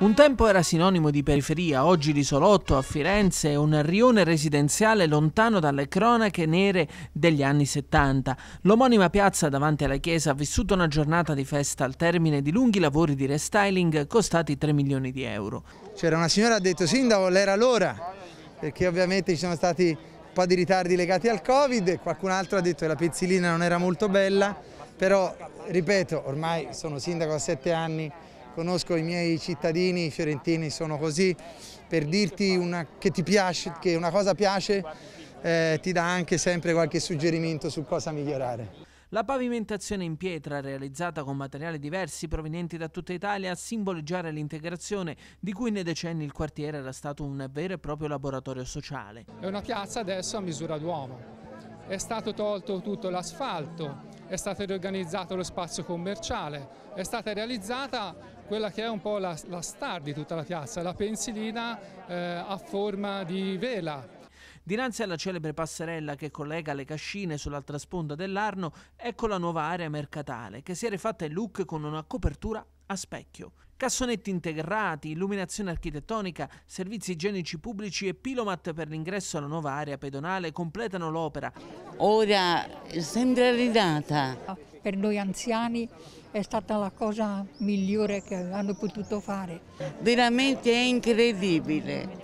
Un tempo era sinonimo di periferia, oggi l'isolotto a Firenze è un rione residenziale lontano dalle cronache nere degli anni 70. L'omonima piazza davanti alla chiesa ha vissuto una giornata di festa al termine di lunghi lavori di restyling costati 3 milioni di euro. C'era una signora che ha detto sindaco, l'era l'ora, perché ovviamente ci sono stati un po' di ritardi legati al Covid, qualcun altro ha detto che la pezzilina non era molto bella, però ripeto, ormai sono sindaco a 7 anni, conosco i miei cittadini, i fiorentini sono così, per dirti una, che, piace, che una cosa piace eh, ti dà anche sempre qualche suggerimento su cosa migliorare. La pavimentazione in pietra realizzata con materiali diversi provenienti da tutta Italia a simboleggiare l'integrazione di cui nei decenni il quartiere era stato un vero e proprio laboratorio sociale. È una piazza adesso a misura d'uomo. È stato tolto tutto l'asfalto, è stato riorganizzato lo spazio commerciale, è stata realizzata quella che è un po' la, la star di tutta la piazza, la pensilina eh, a forma di vela. Dinanzi alla celebre passerella che collega le cascine sull'altra sponda dell'Arno, ecco la nuova area mercatale, che si è rifatta in look con una copertura a specchio. Cassonetti integrati, illuminazione architettonica, servizi igienici pubblici e pilomat per l'ingresso alla nuova area pedonale completano l'opera. Ora sembra ridata per noi anziani è stata la cosa migliore che hanno potuto fare. Veramente è incredibile